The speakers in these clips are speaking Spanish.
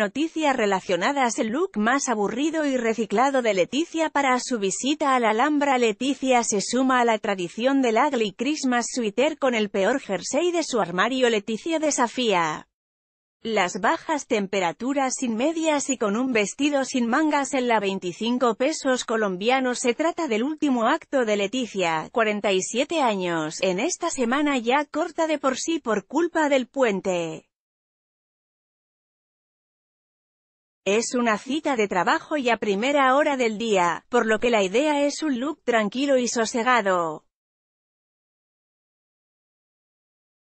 Noticias relacionadas El look más aburrido y reciclado de Leticia para su visita a la Alhambra Leticia se suma a la tradición del Ugly Christmas Sweater con el peor jersey de su armario Leticia desafía las bajas temperaturas sin medias y con un vestido sin mangas en la 25 pesos colombianos se trata del último acto de Leticia, 47 años, en esta semana ya corta de por sí por culpa del puente. Es una cita de trabajo y a primera hora del día, por lo que la idea es un look tranquilo y sosegado.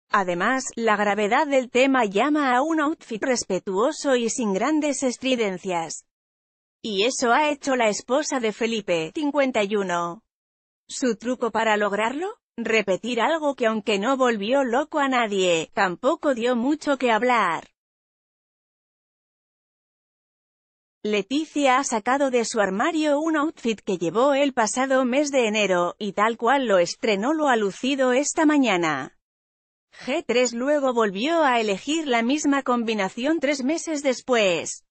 Además, la gravedad del tema llama a un outfit respetuoso y sin grandes estridencias. Y eso ha hecho la esposa de Felipe, 51. ¿Su truco para lograrlo? Repetir algo que aunque no volvió loco a nadie, tampoco dio mucho que hablar. Leticia ha sacado de su armario un outfit que llevó el pasado mes de enero, y tal cual lo estrenó lo ha lucido esta mañana. G3 luego volvió a elegir la misma combinación tres meses después.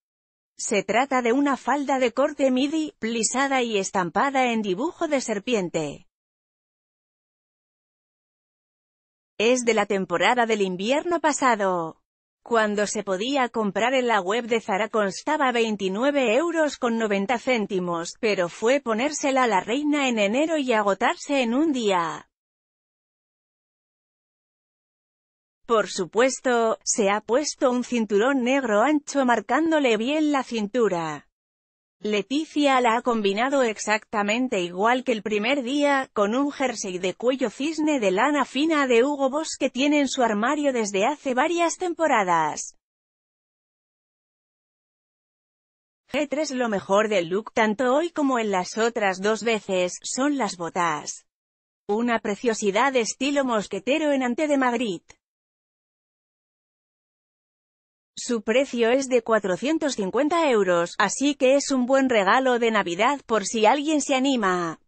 Se trata de una falda de corte midi, plisada y estampada en dibujo de serpiente. Es de la temporada del invierno pasado. Cuando se podía comprar en la web de Zara constaba 29 euros con 90 céntimos, pero fue ponérsela a la reina en enero y agotarse en un día. Por supuesto, se ha puesto un cinturón negro ancho marcándole bien la cintura. Leticia la ha combinado exactamente igual que el primer día, con un jersey de cuello cisne de lana fina de Hugo Boss que tiene en su armario desde hace varias temporadas. G3 Lo mejor del look tanto hoy como en las otras dos veces, son las botas. Una preciosidad de estilo mosquetero en ante de Madrid. Su precio es de 450 euros, así que es un buen regalo de Navidad por si alguien se anima.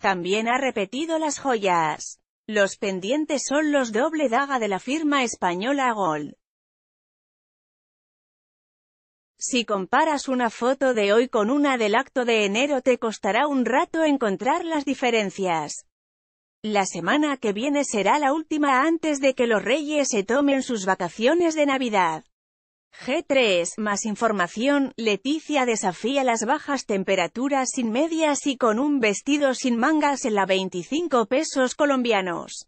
También ha repetido las joyas. Los pendientes son los doble daga de la firma española Gold. Si comparas una foto de hoy con una del acto de enero te costará un rato encontrar las diferencias. La semana que viene será la última antes de que los reyes se tomen sus vacaciones de Navidad. G3, más información, Leticia desafía las bajas temperaturas sin medias y con un vestido sin mangas en la 25 pesos colombianos.